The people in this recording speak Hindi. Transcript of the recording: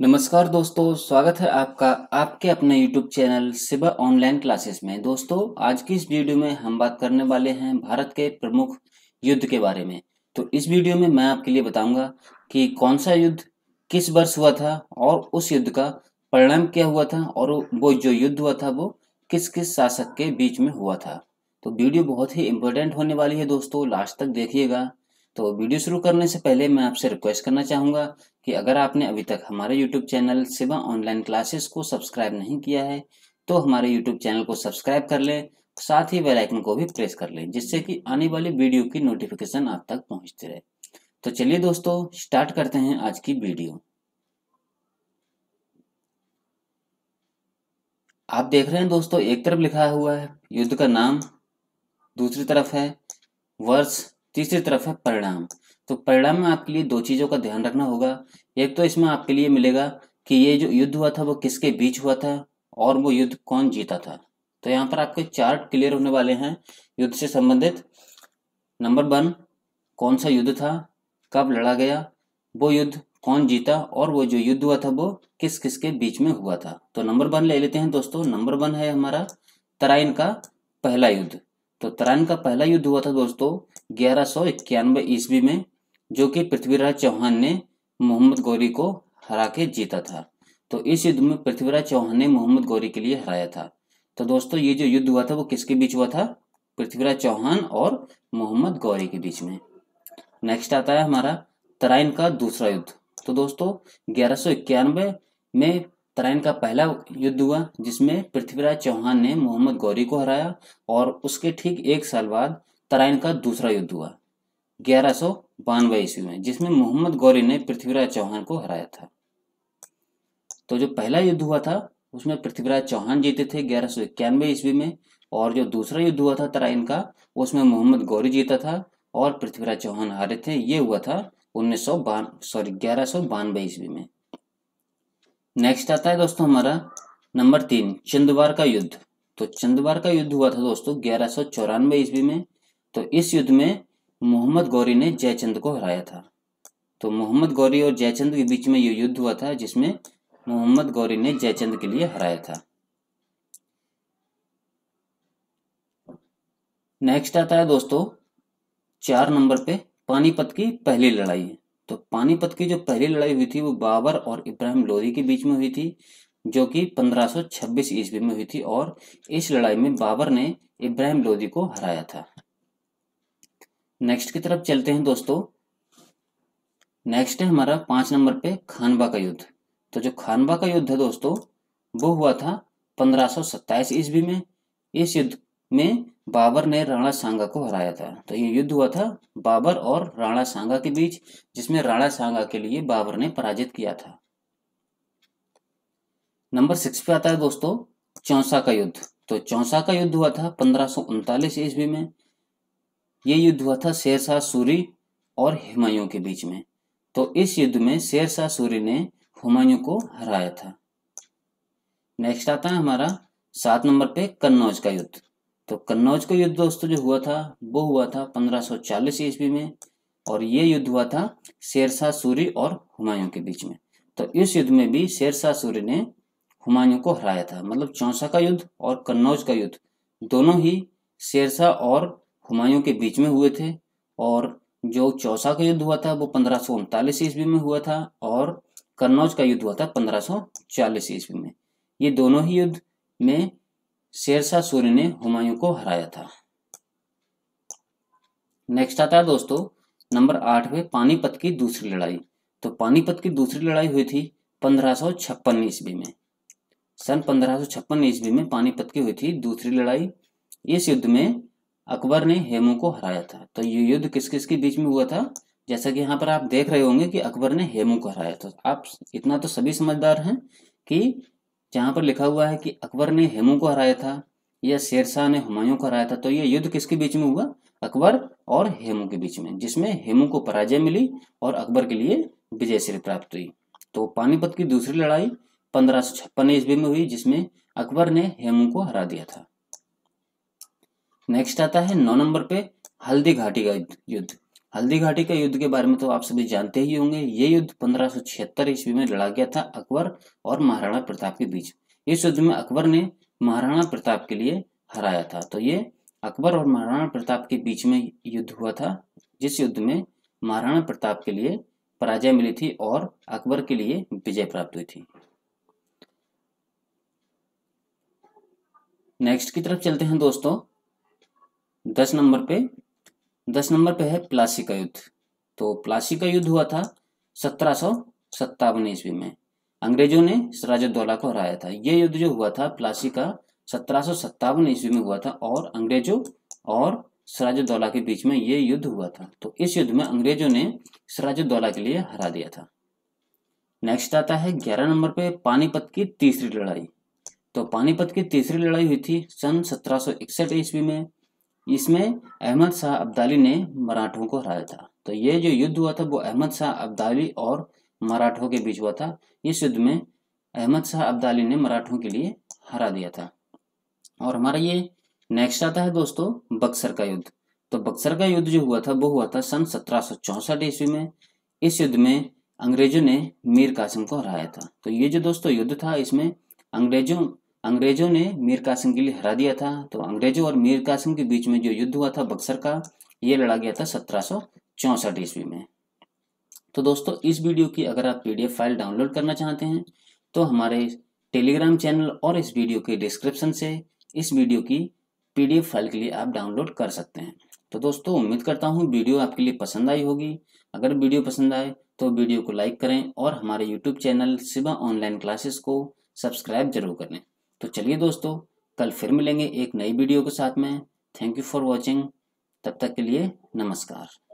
नमस्कार दोस्तों स्वागत है आपका आपके अपने YouTube channel Siba online classes में दोस्तों आज की इस वीडियो में हम बात करने वाले हैं भारत के प्रमुख युद्ध के बारे में तो इस वीडियो में मैं आपके लिए बताऊंगा कि कौन सा युद्ध किस वर्ष हुआ था और उस युद्ध का परिणाम क्या हुआ था और वो जो युद्ध हुआ था वो किस किस शासक के बीच में हुआ था तो वीडियो बहुत ही इंपॉर्टेंट होने वाली है दोस्तों लास्ट तक देखिएगा तो वीडियो शुरू करने से पहले मैं आपसे रिक्वेस्ट करना चाहूंगा कि अगर आपने अभी तक हमारे YouTube channel Siva online classes को सब्सक्राइब नहीं किया है तो हमारे यूट्यूब चैनल को सब्सक्राइब कर लें साथ ही बेल आइकन को भी प्रेस कर लें जिससे कि आने वाली वीडियो की नोटिफिकेशन आप तक पहुँचती रहे तो चलिए दोस्तों स्टार्ट करते हैं आज की वीडियो आप देख रहे हैं दोस्तों एक तरफ लिखा हुआ है युद्ध का नाम दूसरी तरफ है वर्ष तीसरी तरफ है परिणाम तो परिणाम में आपके लिए दो चीज़ों का ध्यान रखना होगा एक तो इसमें आपके लिए मिलेगा कि ये जो युद्ध हुआ था वो किसके बीच हुआ था और वो युद्ध कौन जीता था तो यहाँ पर आपके चार्ट क्लियर होने वाले हैं युद्ध से संबंधित नंबर वन कौन सा युद्ध था कब लड़ा गया वो युद्ध कौन जीता और वो जो युद्ध हुआ था वो किस किस के बीच में हुआ था तो नंबर वन ले लेते हैं दोस्तों नंबर वन है हमारा तराइन का पहला युद्ध तो तराइन का पहला युद्ध हुआ था दोस्तों ग्यारह सौ इक्यानवे ईस्वी में जो कि पृथ्वीराज चौहान ने मोहम्मद गौरी को हरा के जीता था तो इस युद्ध में पृथ्वीराज चौहान ने मोहम्मद गौरी के लिए हराया था तो दोस्तों ये जो युद्ध हुआ था वो किसके बीच हुआ था पृथ्वीराज चौहान और मोहम्मद गौरी के बीच में नेक्स्ट आता है हमारा तराइन का दूसरा युद्ध तो दोस्तों ग्यारह में तराइन का पहला युद्ध हुआ जिसमें पृथ्वीराज चौहान ने मोहम्मद गौरी को हराया और उसके ठीक एक साल बाद तराइन का दूसरा युद्ध हुआ ग्यारह सौ बानवे ईस्वी में जिसमें मोहम्मद गौरी ने पृथ्वीराज चौहान को हराया था तो जो पहला युद्ध हुआ था उसमें पृथ्वीराज चौहान जीते थे ग्यारह सौ इक्यानवे ईस्वी में और जो दूसरा युद्ध हुआ था तराइन का उसमें मोहम्मद गौरी जीता था और पृथ्वीराज चौहान हारे थे ये हुआ था उन्नीस सौ सॉरी ग्यारह सौ बानवे ईस्वी में नेक्स्ट आता है दोस्तों हमारा नंबर तीन चंदवार का युद्ध तो चंदवार का युद्ध हुआ था दोस्तों ग्यारह सौ चौरानवे ईस्वी में तो इस युद्ध में मोहम्मद गौरी ने जयचंद को हराया था तो मोहम्मद गौरी और जयचंद के बीच में ये युद्ध हुआ था जिसमें मोहम्मद गौरी ने जयचंद के लिए हराया था नेक्स्ट आता है दोस्तों चार नंबर पे पानीपत की पहली लड़ाई तो पानीपत की जो पहली लड़ाई हुई थी वो बाबर और इब्राहिम लोधी के बीच में हुई थी जो कि 1526 ईस्वी में हुई थी और इस लड़ाई में बाबर ने इब्राहिम लोधी को हराया था नेक्स्ट की तरफ चलते हैं दोस्तों नेक्स्ट है हमारा पांच नंबर पे खानबा का युद्ध तो जो खानबा का युद्ध है दोस्तों वो हुआ था पंद्रह ईस्वी में इस युद्ध में बाबर ने राणा सांगा को हराया था तो ये युद्ध हुआ था बाबर और राणा सांगा के बीच जिसमें राणा सांगा के लिए बाबर ने पराजित किया था नंबर सिक्स पे आता है दोस्तों चौसा का युद्ध तो चौसा का युद्ध हुआ था पंद्रह ईस्वी में ये युद्ध हुआ था शेरशाह सूरी और हुमायूं के बीच में तो इस युद्ध में शेरशाह सूरी ने हुमायूं को हराया था नेक्स्ट आता है हमारा सात नंबर पे कन्नौज का युद्ध तो कन्नौज का युद्ध दोस्तों जो हुआ था वो हुआ था 1540 ईस्वी में और ये युद्ध हुआ था शेरशाह सूरी और हुमायूं के बीच में तो इस युद्ध में भी शेरशाह सूरी ने हुमायूं को हराया था मतलब चौसा का युद्ध और कन्नौज का युद्ध दोनों ही शेरशाह और हुमायूं के बीच में हुए थे और जो चौसा का युद्ध हुआ था वो पंद्रह ईस्वी में हुआ था और कन्नौज का युद्ध हुआ था पंद्रह ईस्वी में ये दोनों ही युद्ध में शेरशाह सूर्य ने हुमायूं को हराया था नेक्स्ट आता है दोस्तों नंबर आठ में पानीपत की दूसरी लड़ाई तो पानीपत की दूसरी लड़ाई हुई थी पंद्रह ईस्वी में सन पंद्रह ईस्वी में पानीपत की हुई थी दूसरी लड़ाई इस युद्ध में अकबर ने हेमू को हराया था तो ये युद्ध किस किस के बीच में हुआ था जैसा कि यहाँ पर आप देख रहे होंगे कि अकबर ने हेमू को हराया था आप इतना तो सभी समझदार हैं कि जहां पर लिखा हुआ है कि अकबर ने हेमू को हराया था या शेरशाह ने हुमायूं को हराया था तो ये युद्ध किसके बीच में हुआ अकबर और हेमू के बीच में जिसमें हेमू को पराजय मिली और अकबर के लिए विजय श्री प्राप्त हुई तो पानीपत की दूसरी लड़ाई पंद्रह सौ छप्पन ईस्वी में हुई जिसमें अकबर ने हेमू को हरा दिया था नेक्स्ट आता है नौ नंबर पे हल्दी घाटी का युद्ध हल्दी घाटी का युद्ध के बारे में तो आप सभी जानते ही होंगे ये युद्ध पंद्रह सौ ईस्वी में लड़ा गया था अकबर और महाराणा प्रताप के बीच इस युद्ध में अकबर ने महाराणा प्रताप के लिए हराया था तो ये अकबर और महाराणा प्रताप के बीच में युद्ध हुआ था जिस युद्ध में महाराणा प्रताप के लिए पराजय मिली थी और अकबर के लिए विजय प्राप्त हुई थी नेक्स्ट की तरफ चलते हैं दोस्तों दस नंबर पे दस नंबर पे है प्लासी का युद्ध तो प्लासी का युद्ध हुआ था सत्रह सौ सत्तावन ईस्वी में अंग्रेजों ने सिराजुद्दौला को हराया था यह युद्ध जो हुआ था प्लासी का सत्रह सौ सत्तावन ईस्वी में हुआ था और अंग्रेजों और सिराजुद्दौला के बीच में यह युद्ध हुआ था तो इस युद्ध में अंग्रेजों ने सिराजुद्दौला के लिए हरा दिया था नेक्स्ट आता है ग्यारह नंबर पे पानीपत की तीसरी लड़ाई तो पानीपत की तीसरी लड़ाई हुई थी सन सत्रह ईस्वी में इसमें अहमद शाह अब्दाली ने मराठों को हराया था तो ये जो युद्ध हुआ था वो अहमद शाह अब्दाली और मराठों के बीच हुआ था इस युद्ध में अहमद शाह अब्दाली ने मराठों के लिए हरा दिया था और हमारा ये नेक्स्ट आता है दोस्तों बक्सर का युद्ध तो बक्सर का युद्ध जो हुआ था वो हुआ था सन सत्रह ईस्वी में इस युद्ध में अंग्रेजों ने मीर कासिम को हराया था तो ये जो दोस्तों युद्ध था इसमें अंग्रेजों अंग्रेजों ने मीर कासिम के लिए हरा दिया था तो अंग्रेजों और मीर कासिम के बीच में जो युद्ध हुआ था बक्सर का ये लड़ा गया था सत्रह ईस्वी में तो दोस्तों इस वीडियो की अगर आप पीडीएफ फाइल डाउनलोड करना चाहते हैं तो हमारे टेलीग्राम चैनल और इस वीडियो के डिस्क्रिप्शन से इस वीडियो की पीडीएफ फाइल के लिए आप डाउनलोड कर सकते हैं तो दोस्तों उम्मीद करता हूँ वीडियो आपके लिए पसंद आई होगी अगर वीडियो पसंद आए तो वीडियो को लाइक करें और हमारे YouTube channel Shiva online classes को सब्सक्राइब जरूर करें तो चलिए दोस्तों कल फिर मिलेंगे एक नई वीडियो के साथ में थैंक यू फॉर वॉचिंग तब तक के लिए नमस्कार